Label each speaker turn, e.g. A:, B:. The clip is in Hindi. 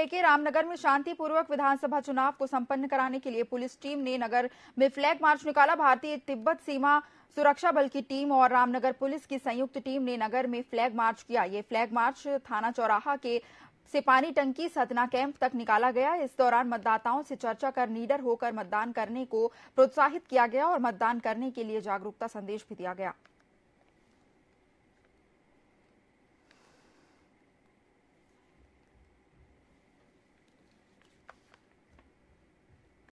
A: जिले के रामनगर में शांतिपूर्वक विधानसभा चुनाव को संपन्न कराने के लिए पुलिस टीम ने नगर में फ्लैग मार्च निकाला भारतीय तिब्बत सीमा सुरक्षा बल की टीम और रामनगर पुलिस की संयुक्त टीम ने नगर में फ्लैग मार्च किया ये फ्लैग मार्च थाना चौराहा के सिपानी टंकी सतना कैंप तक निकाला गया इस दौरान मतदाताओं से चर्चा कर नीडर होकर मतदान करने को प्रोत्साहित किया गया और मतदान करने के लिए जागरूकता संदेश भी दिया गया